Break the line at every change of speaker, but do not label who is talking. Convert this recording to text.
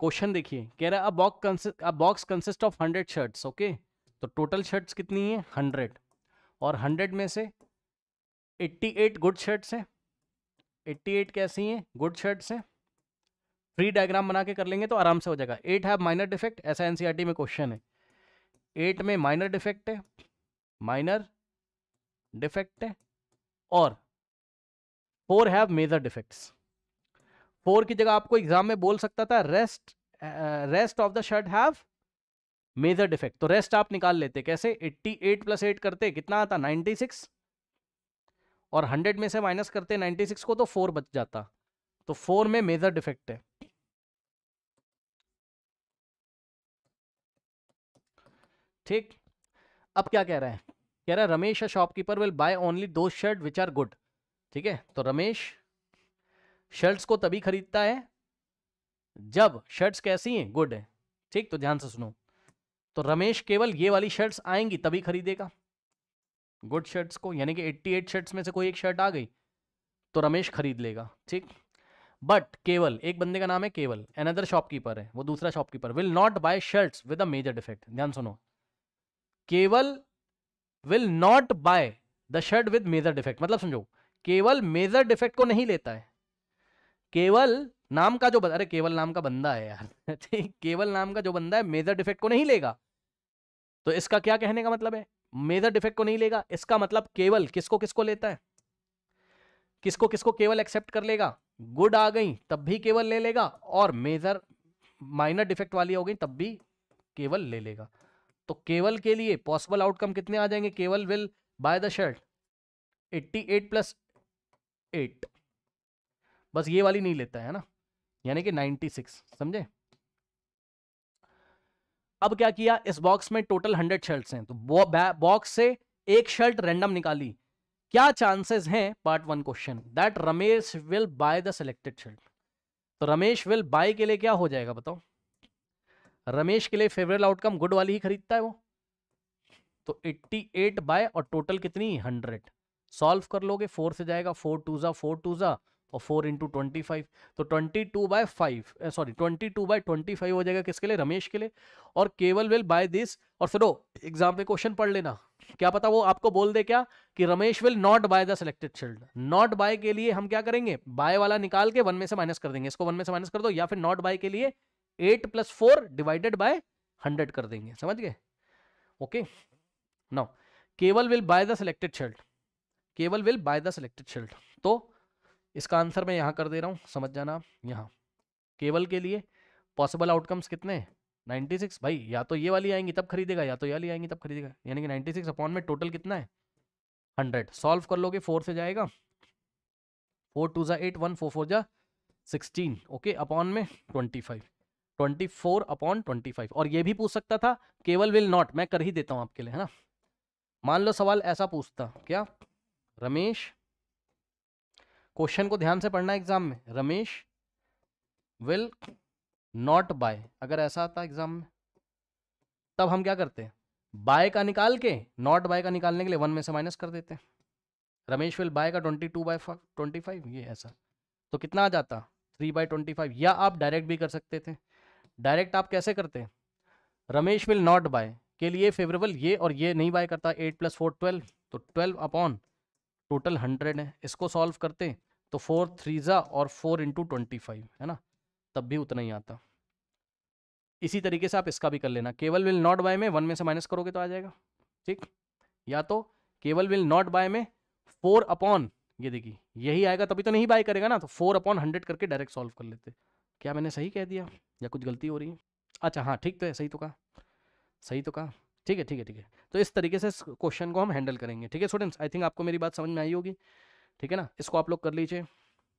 question देखिए कह रहा है box box consist of hundred shirts okay तो टोटल शर्ट्स कितनी है हंड्रेड और हंड्रेड में से एट्टी एट गुड शर्ट्स हैं एट्टी एट कैसी हैं गुड शर्ट्स हैं फ्री डायग्राम बना के कर लेंगे तो आराम से हो जाएगा एट e है माइनर डिफेक्ट ऐसा एन में क्वेश्चन है एट में माइनर डिफेक्ट है माइनर डिफेक्ट है और four have major defects four की जगह आपको एग्जाम में बोल सकता था rest rest of the shirt have major defect तो रेस्ट आप निकाल लेते कैसे 88 प्लस एट करते कितना आता 96 और 100 में से माइनस करते 96 को तो फोर बच जाता तो फोर में मेजर डिफेक्ट है ठीक अब क्या कह रहा है कह रहा है Ramesh a shopkeeper will buy only दो शर्ट विच आर गुड ठीक है तो रमेश शर्ट्स को तभी खरीदता है जब शर्ट्स कैसी हैं गुड है ठीक तो ध्यान से सुनो तो रमेश केवल ये वाली शर्ट्स आएंगी तभी खरीदेगा गुड शर्ट्स को यानी कि 88 शर्ट्स में से कोई एक शर्ट आ गई तो रमेश खरीद लेगा ठीक बट केवल एक बंदे का नाम है केवल एनदर शॉपकीपर है वो दूसरा shopkeeper will not buy shirts with a major defect ध्यान सुनो Kewal will not buy the shirt with major defect मतलब समझो केवल मेजर डिफेक्ट को नहीं लेता है केवल नाम का जो अरे केवल नाम का बंदा है यार केवल नाम का जो बंदा है मेजर डिफेक्ट को नहीं लेगा तो इसका क्या कहने का मतलब है मेजर डिफेक्ट को नहीं लेगा इसका मतलब केवल किसको किसको लेता है किसको किसको केवल एक्सेप्ट कर लेगा गुड आ गई तब भी केवल ले लेगा और मेजर माइनर डिफेक्ट वाली हो गई तब भी केवल ले लेगा तो केवल के लिए पॉसिबल आउटकम कितने आ जाएंगे Kewal will buy the shirt 88 plus eight बस ये वाली नहीं लेता है ना यानी कि 96 समझे अब क्या किया इस बॉक्स में टोटल 100 शर्ट्स हैं तो बॉक्स से एक शर्ट रैंडम निकाली क्या चांसेस हैं part one question that Ramesh will buy the selected shirt तो रमेश विल बाय के लिए क्या हो जाएगा बताओ रमेश के लिए फेवरेट आउटकम गुड वाली ही खरीदता है वो तो 88 बाय और टोटल कितनी 100 सॉल्व कर लोगे फोर से जाएगा फोर टू जा फोर टू जा और फोर इंटू ट्वेंटी फाइव तो twenty two by five sorry twenty two by twenty five हो जाएगा किसके लिए रमेश के लिए और केवल विल बाय दिस और सुनो एग्जाम में क्वेश्चन पढ़ लेना क्या पता वो आपको बोल दे क्या कि Ramesh will not buy the selected child not buy के लिए हम क्या करेंगे बाय वाला निकाल के वन में से माइनस कर देंगे इसको वन में से माइनस कर दो या फिर नॉट बाय के लिए eight plus four divided by hundred कर देंगे समझ गए okay now Kewal will buy the selected child Kewal will buy the selected child तो इसका आंसर मैं यहाँ कर दे रहा हूँ समझ जाना आप यहाँ केवल के लिए पॉसिबल आउटकम्स कितने नाइन्टी सिक्स भाई या तो ये वाली आएंगी तब खरीदेगा या तो ये वाली आएंगी तब खरीदेगा यानी कि नाइन्टी सिक्स अपॉन में टोटल कितना है हंड्रेड सॉल्व कर लोगे फोर से जाएगा फोर टू ज़ा एट वन फोर फोर ज़ा सिक्सटीन ओके अपॉन में twenty five twenty four upon twenty five और ये भी पूछ सकता था केवल विल नॉट मैं कर ही देता हूँ आपके लिए है ना मान लो सवाल ऐसा पूछता क्या रमेश क्वेश्चन को ध्यान से पढ़ना एग्जाम में रमेश विल नॉट बाय अगर ऐसा आता एग्जाम में तब हम क्या करते हैं बाय का निकाल के नॉट बाय का निकालने के लिए वन में से माइनस कर देते हैं रमेश विल बाय का twenty two by twenty five ये ऐसा तो कितना आ जाता थ्री बाय ट्वेंटी फाइव या आप डायरेक्ट भी कर सकते थे डायरेक्ट आप कैसे करते रमेश विल नॉट बाय के लिए फेवरेबल ये और ये नहीं बाय करता एट प्लस फोर ट्वेल्व तो ट्वेल्व अपॉन टोटल हंड्रेड है इसको सॉल्व करते तो फोर थ्री ज़ा और फोर इंटू ट्वेंटी फाइव है ना तब भी उतना ही आता इसी तरीके से आप इसका भी कर लेना केवल विल नॉट बाय में वन में से माइनस करोगे तो आ जाएगा ठीक या तो केवल विल नॉट बाय में फोर अपॉन ये देखिए यही आएगा तभी तो नहीं बाय करेगा ना तो फोर अपॉन हंड्रेड करके डायरेक्ट सॉल्व कर लेते क्या मैंने सही कह दिया या कुछ गलती हो रही है अच्छा हाँ ठीक तो है सही तो कहा सही तो कहा ठीक है ठीक है ठीक है तो इस तरीके से क्वेश्चन को हम हैंडल करेंगे ठीक है स्टूडेंट्स आई थिंक आपको मेरी बात समझ में आई होगी ठीक है ना इसको आप लोग कर लीजिए